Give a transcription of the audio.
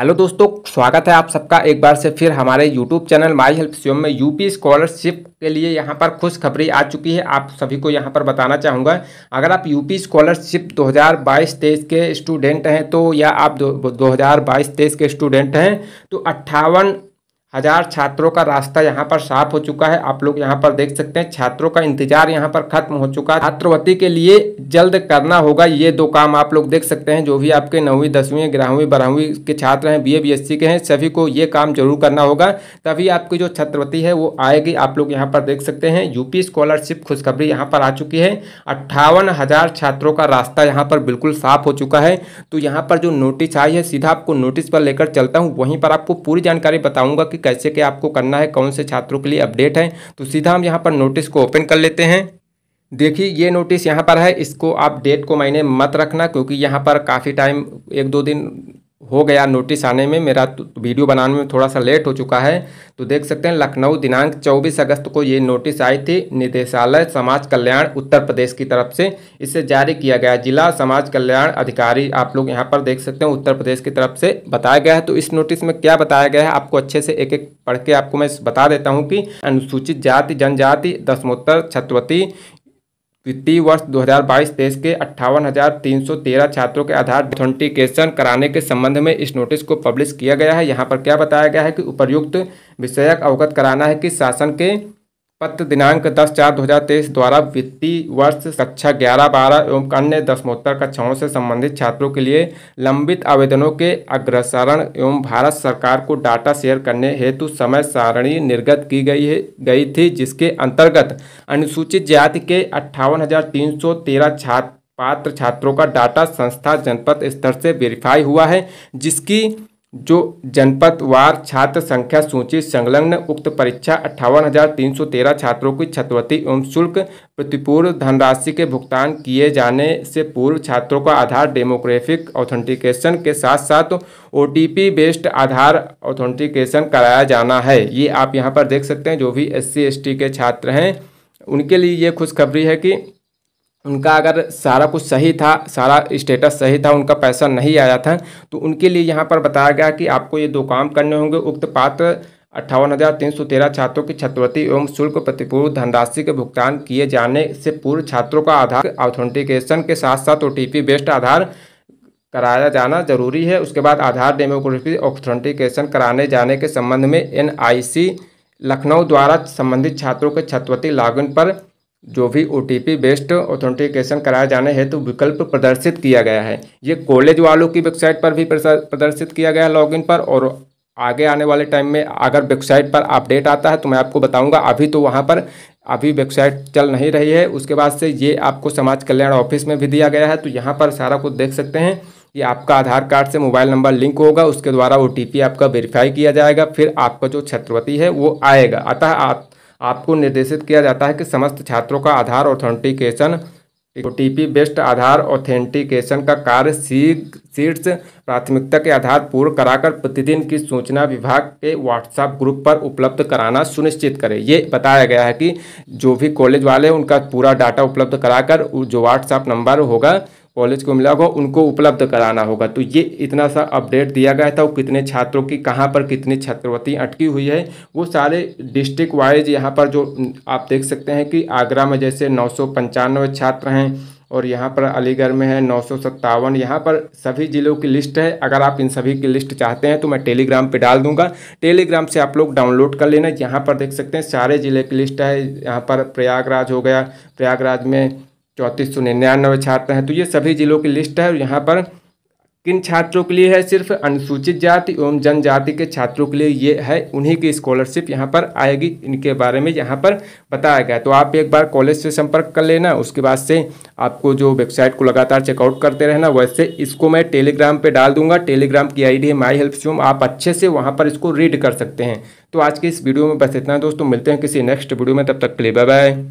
hello दोस्तों स्वागत है आप सबका एक बार से फिर हमारे YouTube channel my help CM में यूपी स्कॉलरशिप के लिए यहाँ पर खुशखबरी आ चुकी है आप सभी को यहाँ पर बताना चाहूँगा अगर आप यूपी स्कॉलरशिप 2022 तेईस के स्टूडेंट हैं तो या आप 2022 हज़ार के स्टूडेंट हैं तो अट्ठावन हज़ार छात्रों का रास्ता यहाँ पर साफ हो चुका है आप लोग यहाँ पर देख सकते हैं छात्रों का इंतजार यहाँ पर खत्म हो चुका है छात्रवृत्ति के लिए जल्द करना होगा ये दो काम आप लोग देख सकते हैं जो भी आपके नौवीं दसवीं ग्यारहवीं बारहवीं के छात्र हैं एस सी के हैं सभी को ये काम जरूर करना होगा तभी आपकी जो छात्रवृत्ति है वो आएगी आप लोग यहाँ पर देख सकते हैं यूपी स्कॉलरशिप खुशखबरी यहाँ पर आ चुकी है अट्ठावन छात्रों का रास्ता यहाँ पर बिल्कुल साफ हो चुका है तो यहाँ पर जो नोटिस आई है सीधा आपको नोटिस पर लेकर चलता हूँ वहीं पर आपको पूरी जानकारी बताऊँगा कि कैसे क्या आपको करना है कौन से छात्रों के लिए अपडेट हैं तो सीधा हम यहाँ पर नोटिस को ओपन कर लेते हैं देखिए ये नोटिस यहाँ पर है इसको आप डेट को मायने मत रखना क्योंकि यहाँ पर काफ़ी टाइम एक दो दिन हो गया नोटिस आने में मेरा वीडियो तो बनाने में थोड़ा सा लेट हो चुका है तो देख सकते हैं लखनऊ दिनांक 24 अगस्त को ये नोटिस आई थी निदेशालय समाज कल्याण उत्तर प्रदेश की तरफ से इसे जारी किया गया जिला समाज कल्याण अधिकारी आप लोग यहाँ पर देख सकते हैं उत्तर प्रदेश की तरफ से बताया गया है तो इस नोटिस में क्या बताया गया है आपको अच्छे से एक एक पढ़ के आपको मैं बता देता हूँ कि अनुसूचित जाति जनजाति दसमोत्तर छत्रवती वित्तीय वर्ष 2022 देश के अट्ठावन छात्रों के आधार ऑथेंटिकेशन कराने के संबंध में इस नोटिस को पब्लिश किया गया है यहाँ पर क्या बताया गया है कि उपयुक्त विषयक अवगत कराना है कि शासन के पत्र दिनांक दस चार दो हज़ार तेईस द्वारा वित्तीय वर्ष कक्षा ग्यारह बारह एवं अन्य दसमोत्तर कक्षाओं से संबंधित छात्रों के लिए लंबित आवेदनों के अग्रसारण एवं भारत सरकार को डाटा शेयर करने हेतु समय सारणी निर्गत की गई है गई थी जिसके अंतर्गत अनुसूचित जाति के अट्ठावन छात्र पात्र छात्रों का डाटा संस्था जनपद स्तर से वेरीफाई हुआ है जिसकी जो जनपदवार छात्र संख्या सूची संलग्न उक्त परीक्षा अट्ठावन हजार तीन सौ तेरह छात्रों की छतवृत्ति एवं शुल्क प्रतिपूर्व धनराशि के भुगतान किए जाने से पूर्व छात्रों का आधार डेमोग्राफिक ऑथेंटिकेशन के साथ साथ O T based Aadhaar authentication कराया जाना है ये आप यहाँ पर देख सकते हैं जो भी एस सी के छात्र हैं उनके लिए ये खुशखबरी है कि उनका अगर सारा कुछ सही था सारा स्टेटस सही था उनका पैसा नहीं आया था तो उनके लिए यहाँ पर बताया गया कि आपको ये दो काम करने होंगे उक्त पात्र अट्ठावन हज़ार तीन सौ तेरह छात्रों की छात्रवृत्ति एवं शुल्क प्रतिपूर्व धनराशि के भुगतान किए जाने से पूर्व छात्रों का आधार ऑथेंटिकेशन के साथ साथ ओ बेस्ड आधार कराया जाना जरूरी है उसके बाद आधार डेमोग्राफी ऑथेंटिकेशन कराने जाने के संबंध में एनआईसी लखनऊ द्वारा संबंधित छात्रों के छात्रवृत्ति लॉगिन पर जो भी ओ बेस्ड ऑथेंटिकेशन कराए जाने हेतु तो विकल्प प्रदर्शित किया गया है ये कॉलेज वालों की वेबसाइट पर भी प्रदर्शित किया गया है लॉगिन पर और आगे आने वाले टाइम में अगर वेबसाइट पर अपडेट आता है तो मैं आपको बताऊंगा अभी तो वहाँ पर अभी वेबसाइट चल नहीं रही है उसके बाद से ये आपको समाज कल्याण ऑफिस में भी दिया गया है तो यहाँ पर सारा कुछ देख सकते हैं कि आपका आधार कार्ड से मोबाइल नंबर लिंक होगा उसके द्वारा ओ आपका वेरीफाई किया जाएगा फिर आपका जो छत्रवती है वो आएगा अतः आप आपको निर्देशित किया जाता है कि समस्त छात्रों का Aadhaar authentication OTP based Aadhaar authentication का कार्य सीट्स प्राथमिकता के आधार पूर्ण कराकर प्रतिदिन की सूचना विभाग के व्हाट्सएप ग्रुप पर उपलब्ध कराना सुनिश्चित करें ये बताया गया है कि जो भी कॉलेज वाले उनका पूरा डाटा उपलब्ध कराकर जो व्हाट्सएप नंबर होगा कॉलेज को मिला होगा उनको उपलब्ध कराना होगा तो ये इतना सा अपडेट दिया गया था वो कितने छात्रों की कहाँ पर कितनी छात्रवृत्ति अटकी हुई है वो सारे डिस्ट्रिक्ट वाइज यहाँ पर जो आप देख सकते हैं कि आगरा में जैसे नौ छात्र हैं और यहाँ पर अलीगढ़ में है नौ सौ सत्तावन यहाँ पर सभी ज़िलों की लिस्ट है अगर आप इन सभी की लिस्ट चाहते हैं तो मैं टेलीग्राम पे डाल दूंगा टेलीग्राम से आप लोग डाउनलोड कर लेना यहाँ पर देख सकते हैं सारे ज़िले की लिस्ट है यहाँ पर प्रयागराज हो गया प्रयागराज में चौंतीस सौ निन्यानवे छात्र हैं तो ये सभी जिलों की लिस्ट है और यहाँ पर किन छात्रों के लिए है सिर्फ अनुसूचित जाति एवं जनजाति के छात्रों के लिए ये है उन्हीं की स्कॉलरशिप यहाँ पर आएगी इनके बारे में यहाँ पर बताया गया तो आप एक बार कॉलेज से संपर्क कर लेना उसके बाद से आपको जो वेबसाइट को लगातार चेकआउट करते रहना वैसे इसको मैं टेलीग्राम पे डाल दूंगा टेलीग्राम की डी है माई हेल्प शूम आप अच्छे से वहाँ पर इसको रीड कर सकते हैं तो आज के इस वीडियो में बस इतना दोस्तों मिलते हैं किसी नेक्स्ट वीडियो में तब तक के लिए बाय